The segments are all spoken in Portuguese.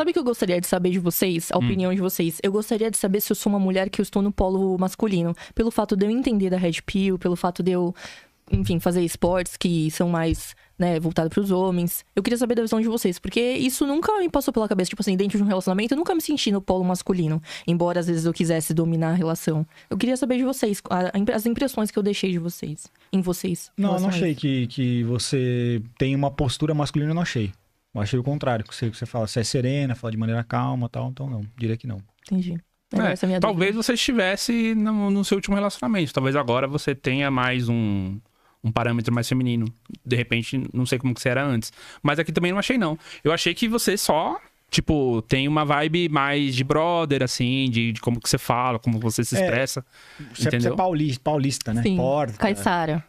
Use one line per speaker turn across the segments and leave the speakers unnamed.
Sabe o que eu gostaria de saber de vocês? A hum. opinião de vocês? Eu gostaria de saber se eu sou uma mulher que eu estou no polo masculino. Pelo fato de eu entender da Red Pill, pelo fato de eu, enfim, fazer esportes que são mais né, voltado para os homens. Eu queria saber da visão de vocês, porque isso nunca me passou pela cabeça, tipo assim, dentro de um relacionamento, eu nunca me senti no polo masculino, embora às vezes eu quisesse dominar a relação. Eu queria saber de vocês, as impressões que eu deixei de vocês, em vocês. Não, eu não achei
que, que você tem uma postura masculina, eu não achei. Eu achei o contrário, que você, que você fala, você é serena, fala de maneira calma tal, então não, diria que não.
Entendi.
É, é, é talvez dúvida. você estivesse no, no, seu último relacionamento, talvez agora você tenha mais um, um parâmetro mais feminino. De repente, não sei como que você era antes. Mas aqui também não achei, não. Eu achei que você só Tipo, tem uma vibe mais de brother, assim, de, de como que você fala, como você se é, expressa. É, você, entendeu? é
paulista, paulista né? Sim. Porta. Caissara.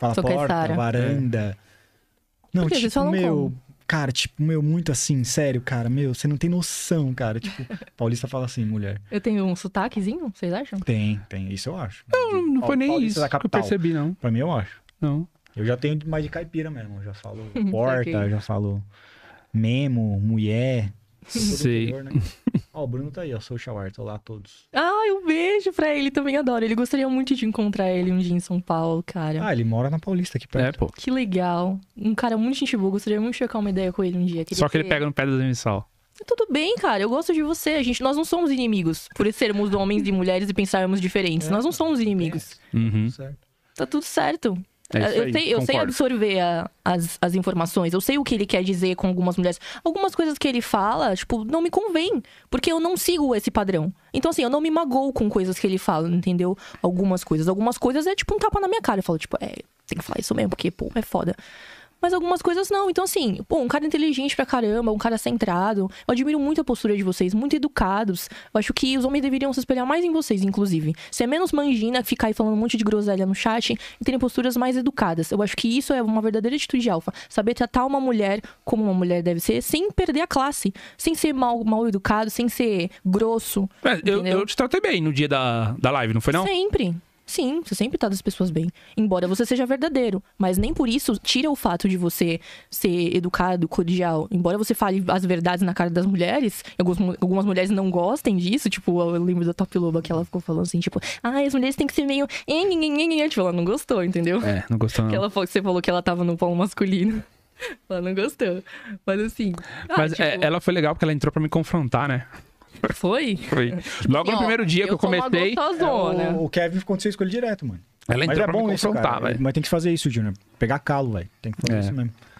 Fala Sou porta, caissara. varanda.
É. Não, Porque tipo, meu, como? Cara, tipo, meu, muito assim, sério, cara, meu, você não tem noção, cara. Tipo, paulista fala assim, mulher.
Eu tenho um sotaquezinho, vocês acham?
Tem, tem, isso eu acho.
Não, não foi nem isso que eu percebi,
não. Pra mim, eu acho. Não. Eu já tenho mais de caipira mesmo, já falo porta, okay. já falo memo, mulher. Sei. Interior, né? Ó, o Bruno tá aí, ó, o Art, olá a todos.
Ah, um beijo pra ele, também adoro. Ele gostaria muito de encontrar ele um dia em São Paulo, cara. Ah, ele mora na Paulista aqui perto. É, pô. Que legal. Um cara muito gente boa, gostaria muito de trocar uma ideia com ele um dia. Queria Só que ele pega
no pé do Demissal.
É tudo bem, cara, eu gosto de você. A gente, nós não somos inimigos por sermos homens e mulheres e pensarmos diferentes. É. Nós não somos inimigos. É. Uhum. Certo. Tá tudo certo. É eu, aí, sei, eu sei, absorver a, as, as informações, eu sei o que ele quer dizer com algumas mulheres. Algumas coisas que ele fala, tipo, não me convém, porque eu não sigo esse padrão. Então, assim, eu não me magoo com coisas que ele fala, entendeu? Algumas coisas. Algumas coisas é tipo um tapa na minha cara. Eu falo, tipo, é, tem que falar isso mesmo, porque, pô, é foda mas algumas coisas não. Então, assim, pô, um cara inteligente pra caramba, um cara centrado. Eu admiro muito a postura de vocês, muito educados. Eu acho que os homens deveriam se espelhar mais em vocês, inclusive. Ser é menos mangina, ficar aí falando um monte de groselha no chat e terem posturas mais educadas. Eu acho que isso é uma verdadeira atitude de alfa. Saber tratar uma mulher como uma mulher deve ser, sem perder a classe, sem ser mal, mal educado, sem ser grosso.
É, eu, eu te tratei bem no dia da, da live, não foi não?
Sempre. Sim, você sempre trata as pessoas bem. Embora você seja verdadeiro. Mas nem por isso tira o fato de você ser educado, cordial. Embora você fale as verdades na cara das mulheres, algumas, algumas mulheres não gostem disso. Tipo, eu lembro da Top Loba que ela ficou falando assim, tipo, ah, as mulheres têm que ser meio. Tipo, ela não gostou, entendeu? É, não gostou. Não. Ela, você falou que ela tava no polo masculino. Ela não gostou. Mas assim. Ah, Mas é,
tipo ela foi legal porque ela entrou para me confrontar, né? Foi? Foi. Logo no primeiro dia eu que eu comecei. É, o,
o Kevin aconteceu com ele direto, mano. Ela mas entrou é bom isso, cara.
Mas tem que fazer isso, Junior. Pegar calo, velho.
Tem que fazer É. isso mesmo.